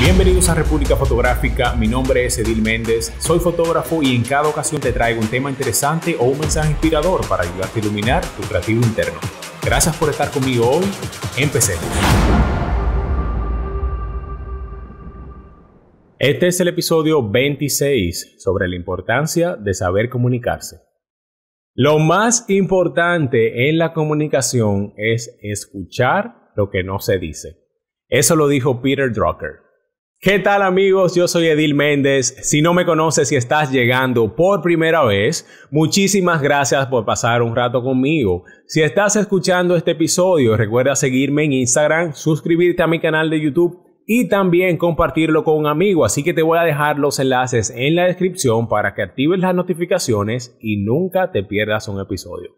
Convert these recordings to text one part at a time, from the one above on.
Bienvenidos a República Fotográfica, mi nombre es Edil Méndez, soy fotógrafo y en cada ocasión te traigo un tema interesante o un mensaje inspirador para ayudarte a iluminar tu creativo interno. Gracias por estar conmigo hoy, empecemos. Este es el episodio 26 sobre la importancia de saber comunicarse. Lo más importante en la comunicación es escuchar lo que no se dice. Eso lo dijo Peter Drucker. ¿Qué tal amigos? Yo soy Edil Méndez. Si no me conoces y estás llegando por primera vez, muchísimas gracias por pasar un rato conmigo. Si estás escuchando este episodio, recuerda seguirme en Instagram, suscribirte a mi canal de YouTube y también compartirlo con un amigo. Así que te voy a dejar los enlaces en la descripción para que actives las notificaciones y nunca te pierdas un episodio.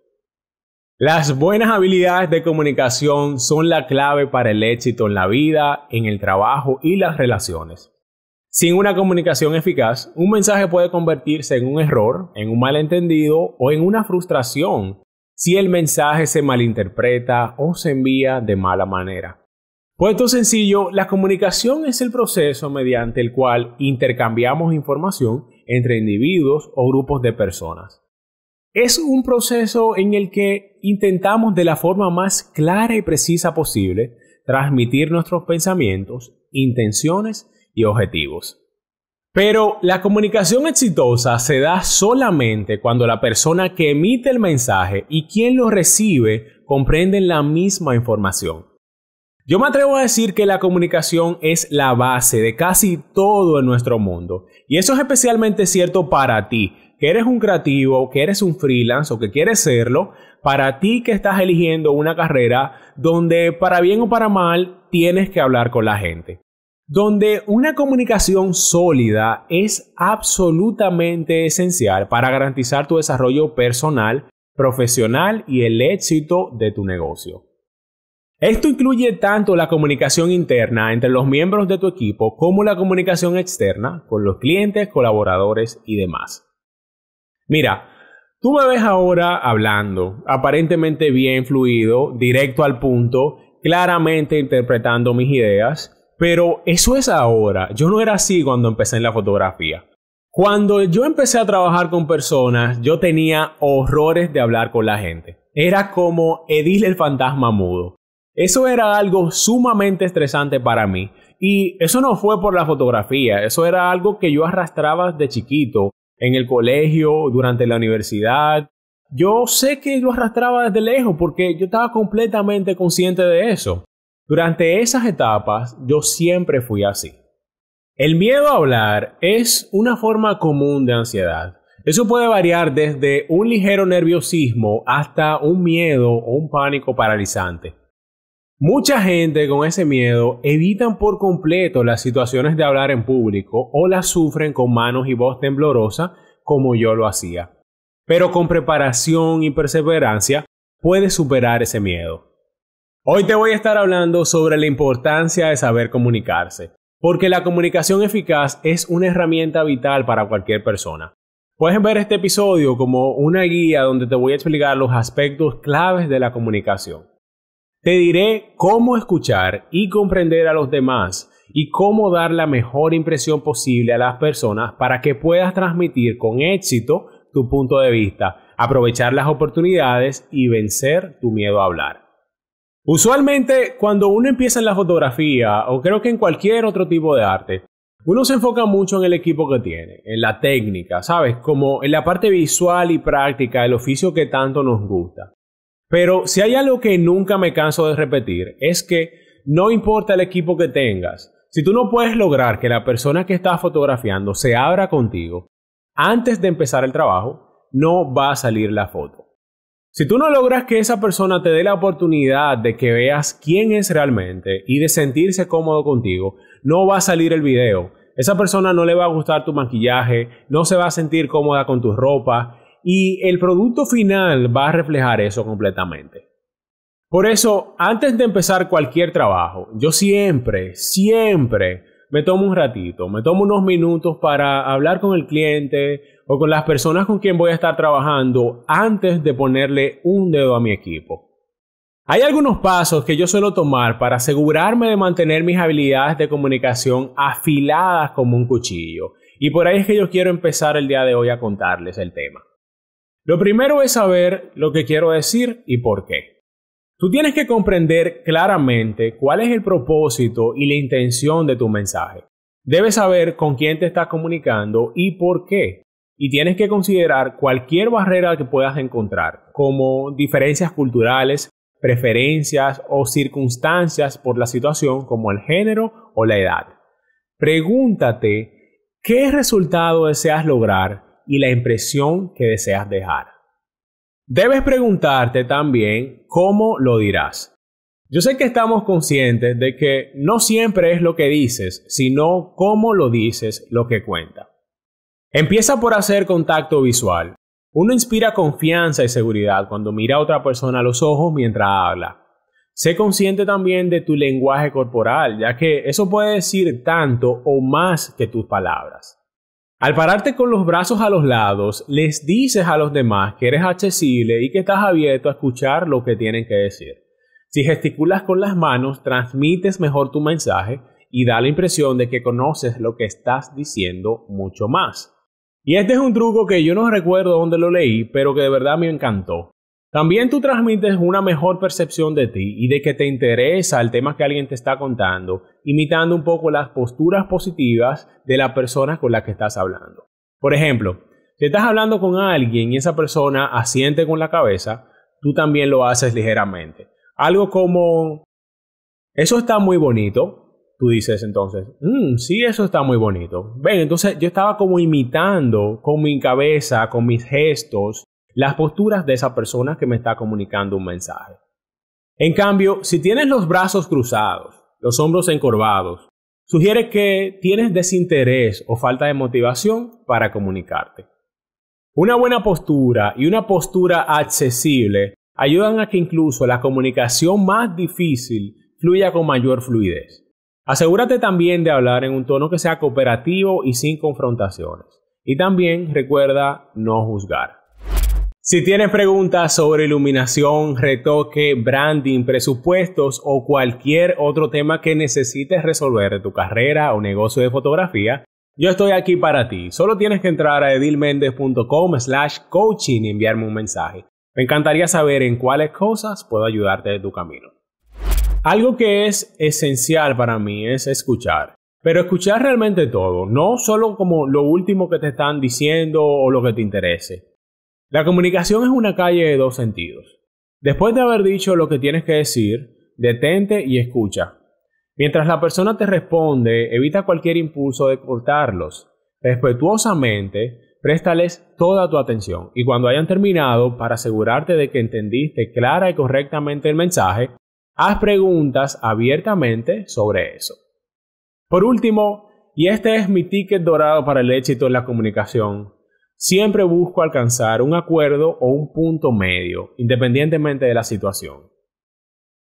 Las buenas habilidades de comunicación son la clave para el éxito en la vida, en el trabajo y las relaciones. Sin una comunicación eficaz, un mensaje puede convertirse en un error, en un malentendido o en una frustración si el mensaje se malinterpreta o se envía de mala manera. Puesto sencillo, la comunicación es el proceso mediante el cual intercambiamos información entre individuos o grupos de personas. Es un proceso en el que intentamos de la forma más clara y precisa posible transmitir nuestros pensamientos, intenciones y objetivos. Pero la comunicación exitosa se da solamente cuando la persona que emite el mensaje y quien lo recibe comprenden la misma información. Yo me atrevo a decir que la comunicación es la base de casi todo en nuestro mundo. Y eso es especialmente cierto para ti, que eres un creativo, que eres un freelance o que quieres serlo, para ti que estás eligiendo una carrera donde para bien o para mal tienes que hablar con la gente. Donde una comunicación sólida es absolutamente esencial para garantizar tu desarrollo personal, profesional y el éxito de tu negocio. Esto incluye tanto la comunicación interna entre los miembros de tu equipo como la comunicación externa con los clientes, colaboradores y demás. Mira, tú me ves ahora hablando, aparentemente bien fluido, directo al punto, claramente interpretando mis ideas, pero eso es ahora. Yo no era así cuando empecé en la fotografía. Cuando yo empecé a trabajar con personas, yo tenía horrores de hablar con la gente. Era como Edil el fantasma mudo. Eso era algo sumamente estresante para mí. Y eso no fue por la fotografía, eso era algo que yo arrastraba de chiquito en el colegio, durante la universidad. Yo sé que lo arrastraba desde lejos porque yo estaba completamente consciente de eso. Durante esas etapas yo siempre fui así. El miedo a hablar es una forma común de ansiedad. Eso puede variar desde un ligero nerviosismo hasta un miedo o un pánico paralizante. Mucha gente con ese miedo evitan por completo las situaciones de hablar en público o las sufren con manos y voz temblorosa como yo lo hacía. Pero con preparación y perseverancia puedes superar ese miedo. Hoy te voy a estar hablando sobre la importancia de saber comunicarse, porque la comunicación eficaz es una herramienta vital para cualquier persona. Puedes ver este episodio como una guía donde te voy a explicar los aspectos claves de la comunicación. Te diré cómo escuchar y comprender a los demás y cómo dar la mejor impresión posible a las personas para que puedas transmitir con éxito tu punto de vista, aprovechar las oportunidades y vencer tu miedo a hablar. Usualmente cuando uno empieza en la fotografía o creo que en cualquier otro tipo de arte, uno se enfoca mucho en el equipo que tiene, en la técnica, ¿sabes? Como en la parte visual y práctica del oficio que tanto nos gusta. Pero si hay algo que nunca me canso de repetir, es que no importa el equipo que tengas, si tú no puedes lograr que la persona que estás fotografiando se abra contigo antes de empezar el trabajo, no va a salir la foto. Si tú no logras que esa persona te dé la oportunidad de que veas quién es realmente y de sentirse cómodo contigo, no va a salir el video. Esa persona no le va a gustar tu maquillaje, no se va a sentir cómoda con tu ropa y el producto final va a reflejar eso completamente. Por eso, antes de empezar cualquier trabajo, yo siempre, siempre me tomo un ratito, me tomo unos minutos para hablar con el cliente o con las personas con quien voy a estar trabajando antes de ponerle un dedo a mi equipo. Hay algunos pasos que yo suelo tomar para asegurarme de mantener mis habilidades de comunicación afiladas como un cuchillo. Y por ahí es que yo quiero empezar el día de hoy a contarles el tema. Lo primero es saber lo que quiero decir y por qué. Tú tienes que comprender claramente cuál es el propósito y la intención de tu mensaje. Debes saber con quién te estás comunicando y por qué. Y tienes que considerar cualquier barrera que puedas encontrar, como diferencias culturales, preferencias o circunstancias por la situación como el género o la edad. Pregúntate qué resultado deseas lograr y la impresión que deseas dejar. Debes preguntarte también cómo lo dirás. Yo sé que estamos conscientes de que no siempre es lo que dices, sino cómo lo dices lo que cuenta. Empieza por hacer contacto visual. Uno inspira confianza y seguridad cuando mira a otra persona a los ojos mientras habla. Sé consciente también de tu lenguaje corporal, ya que eso puede decir tanto o más que tus palabras. Al pararte con los brazos a los lados, les dices a los demás que eres accesible y que estás abierto a escuchar lo que tienen que decir. Si gesticulas con las manos, transmites mejor tu mensaje y da la impresión de que conoces lo que estás diciendo mucho más. Y este es un truco que yo no recuerdo dónde lo leí, pero que de verdad me encantó. También tú transmites una mejor percepción de ti y de que te interesa el tema que alguien te está contando, imitando un poco las posturas positivas de la persona con la que estás hablando. Por ejemplo, si estás hablando con alguien y esa persona asiente con la cabeza, tú también lo haces ligeramente. Algo como, eso está muy bonito. Tú dices entonces, mm, sí, eso está muy bonito. Ven, entonces yo estaba como imitando con mi cabeza, con mis gestos, las posturas de esa persona que me está comunicando un mensaje. En cambio, si tienes los brazos cruzados, los hombros encorvados, sugiere que tienes desinterés o falta de motivación para comunicarte. Una buena postura y una postura accesible ayudan a que incluso la comunicación más difícil fluya con mayor fluidez. Asegúrate también de hablar en un tono que sea cooperativo y sin confrontaciones. Y también recuerda no juzgar. Si tienes preguntas sobre iluminación, retoque, branding, presupuestos o cualquier otro tema que necesites resolver de tu carrera o negocio de fotografía, yo estoy aquí para ti. Solo tienes que entrar a edilmendez.com slash coaching y enviarme un mensaje. Me encantaría saber en cuáles cosas puedo ayudarte de tu camino. Algo que es esencial para mí es escuchar. Pero escuchar realmente todo, no solo como lo último que te están diciendo o lo que te interese la comunicación es una calle de dos sentidos. Después de haber dicho lo que tienes que decir, detente y escucha. Mientras la persona te responde, evita cualquier impulso de cortarlos. Respetuosamente, préstales toda tu atención y cuando hayan terminado, para asegurarte de que entendiste clara y correctamente el mensaje, haz preguntas abiertamente sobre eso. Por último, y este es mi ticket dorado para el éxito en la comunicación, siempre busco alcanzar un acuerdo o un punto medio, independientemente de la situación.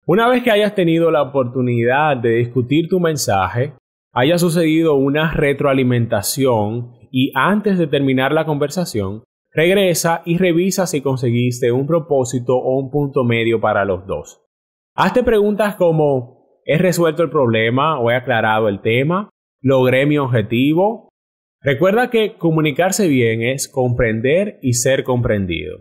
Una vez que hayas tenido la oportunidad de discutir tu mensaje, haya sucedido una retroalimentación y antes de terminar la conversación, regresa y revisa si conseguiste un propósito o un punto medio para los dos. Hazte preguntas como ¿he resuelto el problema o he aclarado el tema? ¿Logré mi objetivo? Recuerda que comunicarse bien es comprender y ser comprendido.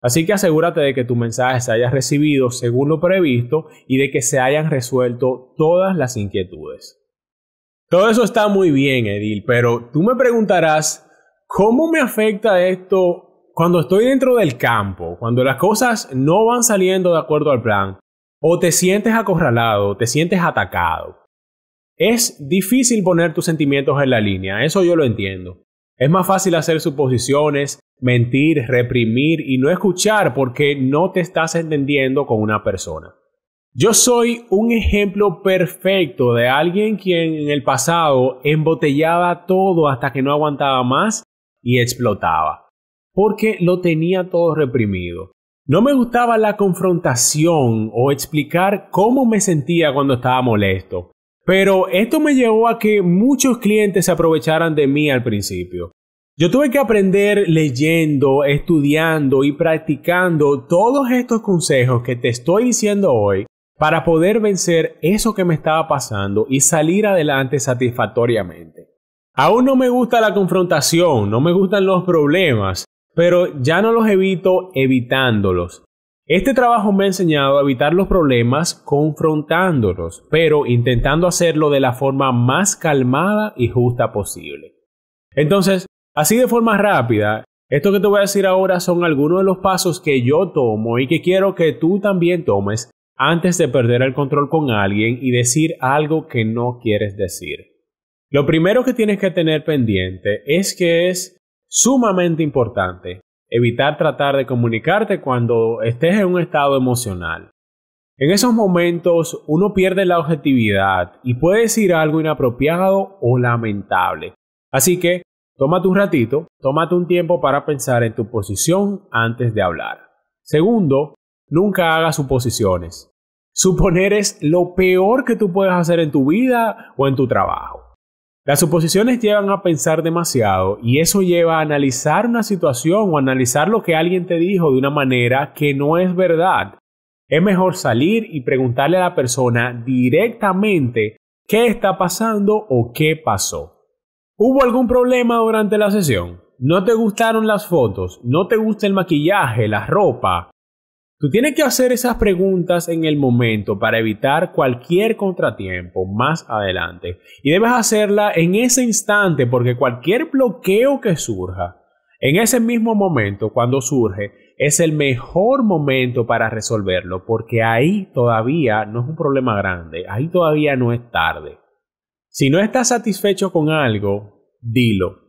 Así que asegúrate de que tu mensaje se haya recibido según lo previsto y de que se hayan resuelto todas las inquietudes. Todo eso está muy bien, Edil, pero tú me preguntarás, ¿cómo me afecta esto cuando estoy dentro del campo, cuando las cosas no van saliendo de acuerdo al plan? O te sientes acorralado, te sientes atacado. Es difícil poner tus sentimientos en la línea, eso yo lo entiendo. Es más fácil hacer suposiciones, mentir, reprimir y no escuchar porque no te estás entendiendo con una persona. Yo soy un ejemplo perfecto de alguien quien en el pasado embotellaba todo hasta que no aguantaba más y explotaba, porque lo tenía todo reprimido. No me gustaba la confrontación o explicar cómo me sentía cuando estaba molesto. Pero esto me llevó a que muchos clientes se aprovecharan de mí al principio. Yo tuve que aprender leyendo, estudiando y practicando todos estos consejos que te estoy diciendo hoy para poder vencer eso que me estaba pasando y salir adelante satisfactoriamente. Aún no me gusta la confrontación, no me gustan los problemas, pero ya no los evito evitándolos. Este trabajo me ha enseñado a evitar los problemas confrontándolos, pero intentando hacerlo de la forma más calmada y justa posible. Entonces, así de forma rápida, esto que te voy a decir ahora son algunos de los pasos que yo tomo y que quiero que tú también tomes antes de perder el control con alguien y decir algo que no quieres decir. Lo primero que tienes que tener pendiente es que es sumamente importante evitar tratar de comunicarte cuando estés en un estado emocional. En esos momentos uno pierde la objetividad y puede decir algo inapropiado o lamentable. Así que tómate un ratito, tómate un tiempo para pensar en tu posición antes de hablar. Segundo, nunca hagas suposiciones. Suponer es lo peor que tú puedes hacer en tu vida o en tu trabajo. Las suposiciones llevan a pensar demasiado y eso lleva a analizar una situación o analizar lo que alguien te dijo de una manera que no es verdad. Es mejor salir y preguntarle a la persona directamente qué está pasando o qué pasó. ¿Hubo algún problema durante la sesión? ¿No te gustaron las fotos? ¿No te gusta el maquillaje, la ropa? Tú tienes que hacer esas preguntas en el momento para evitar cualquier contratiempo más adelante. Y debes hacerla en ese instante porque cualquier bloqueo que surja, en ese mismo momento cuando surge, es el mejor momento para resolverlo porque ahí todavía no es un problema grande, ahí todavía no es tarde. Si no estás satisfecho con algo, dilo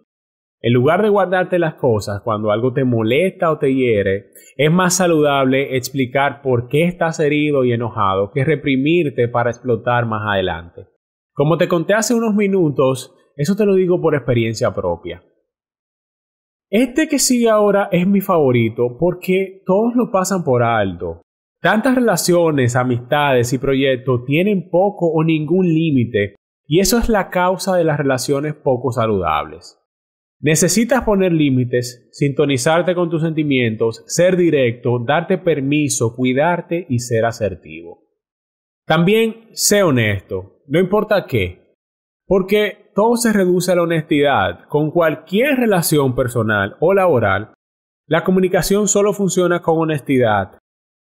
en lugar de guardarte las cosas cuando algo te molesta o te hiere, es más saludable explicar por qué estás herido y enojado que reprimirte para explotar más adelante. Como te conté hace unos minutos, eso te lo digo por experiencia propia. Este que sigue ahora es mi favorito porque todos lo pasan por alto. Tantas relaciones, amistades y proyectos tienen poco o ningún límite y eso es la causa de las relaciones poco saludables. Necesitas poner límites, sintonizarte con tus sentimientos, ser directo, darte permiso, cuidarte y ser asertivo. También sé honesto, no importa qué, porque todo se reduce a la honestidad. Con cualquier relación personal o laboral, la comunicación solo funciona con honestidad.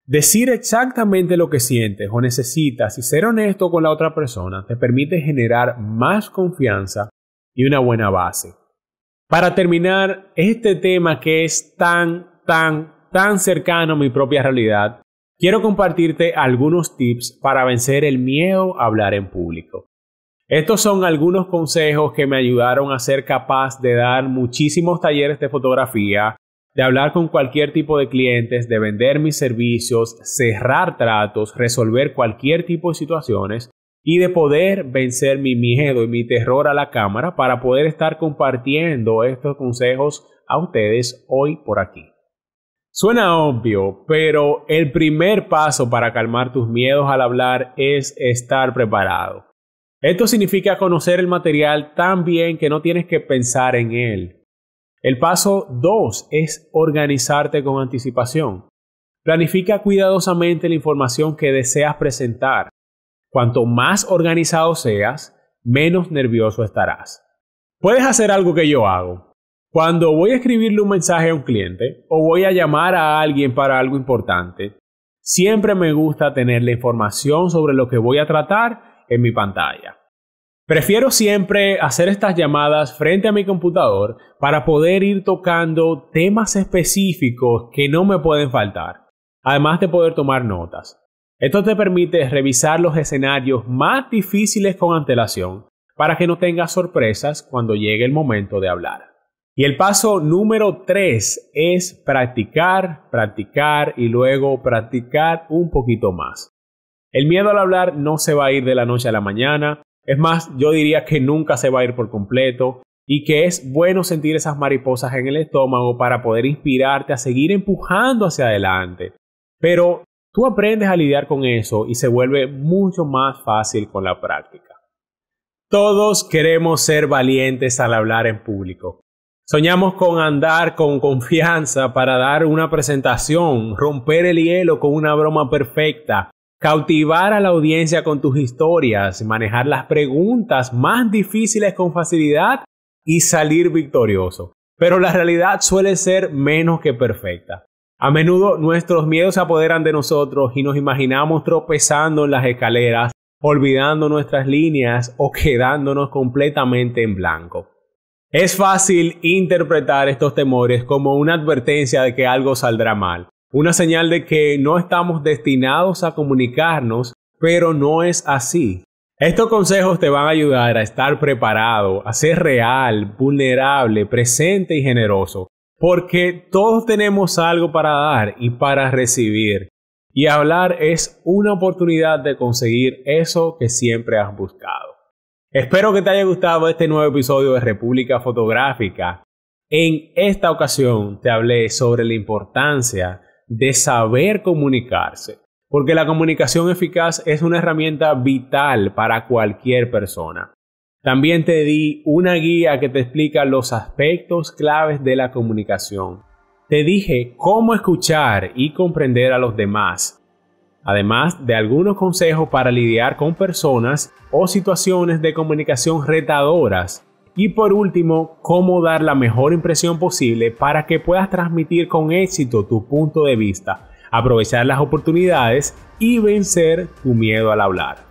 Decir exactamente lo que sientes o necesitas y ser honesto con la otra persona te permite generar más confianza y una buena base. Para terminar, este tema que es tan, tan, tan cercano a mi propia realidad, quiero compartirte algunos tips para vencer el miedo a hablar en público. Estos son algunos consejos que me ayudaron a ser capaz de dar muchísimos talleres de fotografía, de hablar con cualquier tipo de clientes, de vender mis servicios, cerrar tratos, resolver cualquier tipo de situaciones y de poder vencer mi miedo y mi terror a la cámara para poder estar compartiendo estos consejos a ustedes hoy por aquí. Suena obvio, pero el primer paso para calmar tus miedos al hablar es estar preparado. Esto significa conocer el material tan bien que no tienes que pensar en él. El paso dos es organizarte con anticipación. Planifica cuidadosamente la información que deseas presentar. Cuanto más organizado seas, menos nervioso estarás. Puedes hacer algo que yo hago. Cuando voy a escribirle un mensaje a un cliente o voy a llamar a alguien para algo importante, siempre me gusta tener la información sobre lo que voy a tratar en mi pantalla. Prefiero siempre hacer estas llamadas frente a mi computador para poder ir tocando temas específicos que no me pueden faltar, además de poder tomar notas. Esto te permite revisar los escenarios más difíciles con antelación para que no tengas sorpresas cuando llegue el momento de hablar. Y el paso número 3 es practicar, practicar y luego practicar un poquito más. El miedo al hablar no se va a ir de la noche a la mañana, es más, yo diría que nunca se va a ir por completo y que es bueno sentir esas mariposas en el estómago para poder inspirarte a seguir empujando hacia adelante. Pero Tú aprendes a lidiar con eso y se vuelve mucho más fácil con la práctica. Todos queremos ser valientes al hablar en público. Soñamos con andar con confianza para dar una presentación, romper el hielo con una broma perfecta, cautivar a la audiencia con tus historias, manejar las preguntas más difíciles con facilidad y salir victorioso. Pero la realidad suele ser menos que perfecta. A menudo nuestros miedos se apoderan de nosotros y nos imaginamos tropezando en las escaleras, olvidando nuestras líneas o quedándonos completamente en blanco. Es fácil interpretar estos temores como una advertencia de que algo saldrá mal, una señal de que no estamos destinados a comunicarnos, pero no es así. Estos consejos te van a ayudar a estar preparado, a ser real, vulnerable, presente y generoso porque todos tenemos algo para dar y para recibir. Y hablar es una oportunidad de conseguir eso que siempre has buscado. Espero que te haya gustado este nuevo episodio de República Fotográfica. En esta ocasión te hablé sobre la importancia de saber comunicarse, porque la comunicación eficaz es una herramienta vital para cualquier persona. También te di una guía que te explica los aspectos claves de la comunicación. Te dije cómo escuchar y comprender a los demás, además de algunos consejos para lidiar con personas o situaciones de comunicación retadoras. Y por último, cómo dar la mejor impresión posible para que puedas transmitir con éxito tu punto de vista, aprovechar las oportunidades y vencer tu miedo al hablar.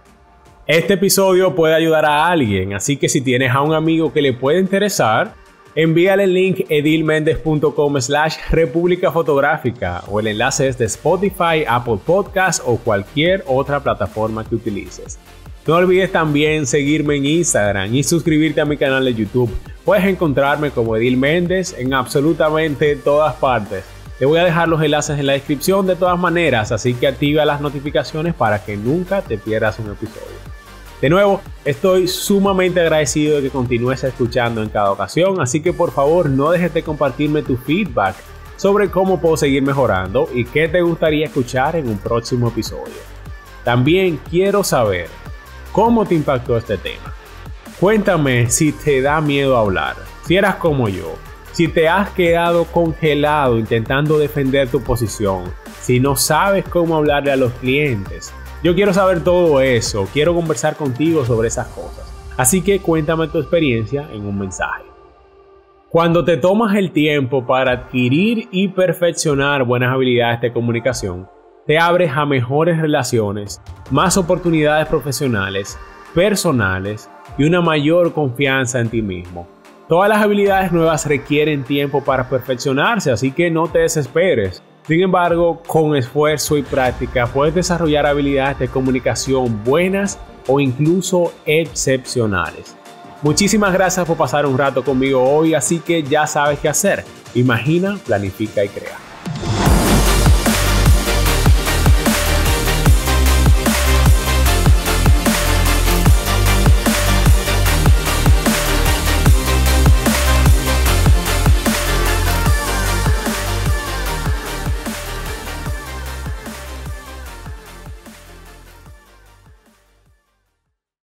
Este episodio puede ayudar a alguien, así que si tienes a un amigo que le puede interesar, envíale el link edilmendez.com slash república fotográfica o el enlace es de Spotify, Apple Podcasts o cualquier otra plataforma que utilices. No olvides también seguirme en Instagram y suscribirte a mi canal de YouTube. Puedes encontrarme como Edil Méndez en absolutamente todas partes. Te voy a dejar los enlaces en la descripción de todas maneras, así que activa las notificaciones para que nunca te pierdas un episodio. De nuevo, estoy sumamente agradecido de que continúes escuchando en cada ocasión, así que por favor no dejes de compartirme tu feedback sobre cómo puedo seguir mejorando y qué te gustaría escuchar en un próximo episodio. También quiero saber cómo te impactó este tema. Cuéntame si te da miedo hablar, si eras como yo, si te has quedado congelado intentando defender tu posición, si no sabes cómo hablarle a los clientes, yo quiero saber todo eso, quiero conversar contigo sobre esas cosas. Así que cuéntame tu experiencia en un mensaje. Cuando te tomas el tiempo para adquirir y perfeccionar buenas habilidades de comunicación, te abres a mejores relaciones, más oportunidades profesionales, personales y una mayor confianza en ti mismo. Todas las habilidades nuevas requieren tiempo para perfeccionarse, así que no te desesperes. Sin embargo, con esfuerzo y práctica puedes desarrollar habilidades de comunicación buenas o incluso excepcionales. Muchísimas gracias por pasar un rato conmigo hoy, así que ya sabes qué hacer. Imagina, planifica y crea.